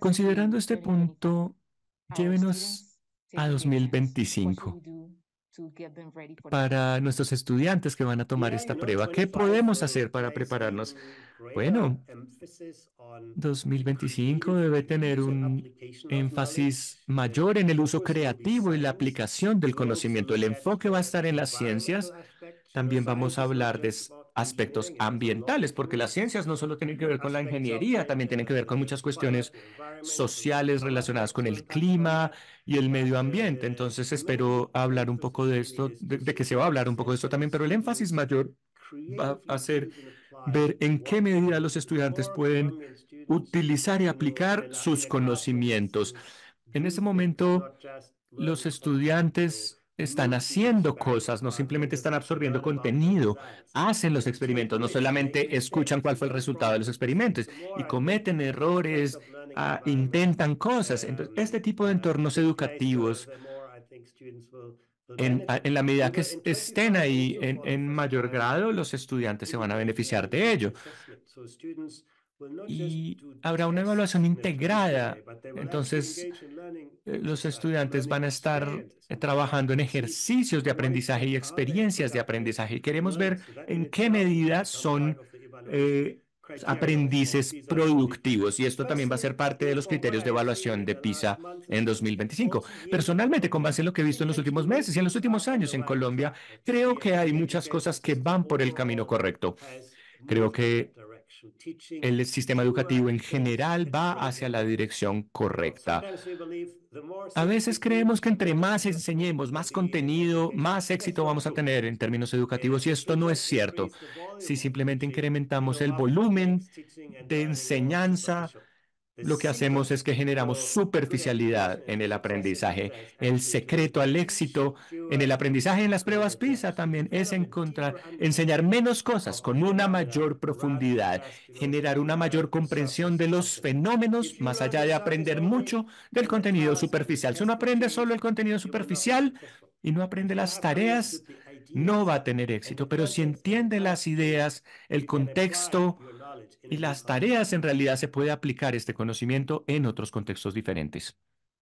Considerando este punto, llévenos a 2025 para nuestros estudiantes que van a tomar esta prueba. ¿Qué podemos hacer para prepararnos? Bueno, 2025 debe tener un énfasis eh, mayor en el uso creativo y la aplicación del conocimiento. El enfoque va a estar en las ciencias. También vamos a hablar de aspectos ambientales, porque las ciencias no solo tienen que ver con la ingeniería, también tienen que ver con muchas cuestiones sociales relacionadas con el clima y el medio ambiente. Entonces espero hablar un poco de esto, de, que se va a hablar un poco de esto también, pero el énfasis mayor va a ser ver en qué medida los estudiantes pueden utilizar y aplicar sus conocimientos. En ese momento, los estudiantes están haciendo cosas, no simplemente están absorbiendo contenido, hacen los experimentos, no solamente escuchan cuál fue el resultado de los experimentos y cometen errores, ah, intentan cosas. Entonces, este tipo de entornos educativos, en, ah, la medida que estén ahí en, en mayor grado, los estudiantes se van a beneficiar de ello. Y habrá una evaluación integrada. Entonces, eh, los estudiantes van a estar eh, trabajando en ejercicios de aprendizaje y experiencias de aprendizaje. Queremos ver en qué medida son eh, aprendices productivos y esto también va a ser parte de los criterios de evaluación de PISA en 2025. Personalmente, con base en lo que he visto en los últimos meses y en los últimos años en Colombia, creo que hay muchas cosas que van por el camino correcto. Creo que el sistema educativo en general va hacia la dirección correcta. A veces creemos que entre más enseñemos, más contenido, más éxito vamos a tener en términos educativos y esto no es cierto. Si simplemente incrementamos el volumen de enseñanza, lo que hacemos es que generamos superficialidad en el aprendizaje. El secreto al éxito en el aprendizaje en las pruebas PISA también es encontrar, enseñar menos cosas con una mayor profundidad, generar una mayor comprensión de los fenómenos, más allá de aprender mucho del contenido superficial. Si uno aprende solo el contenido superficial y no aprende las tareas, no va a tener éxito. Pero si entiende las ideas, el contexto, y las tareas en realidad se puede aplicar este conocimiento en otros contextos diferentes.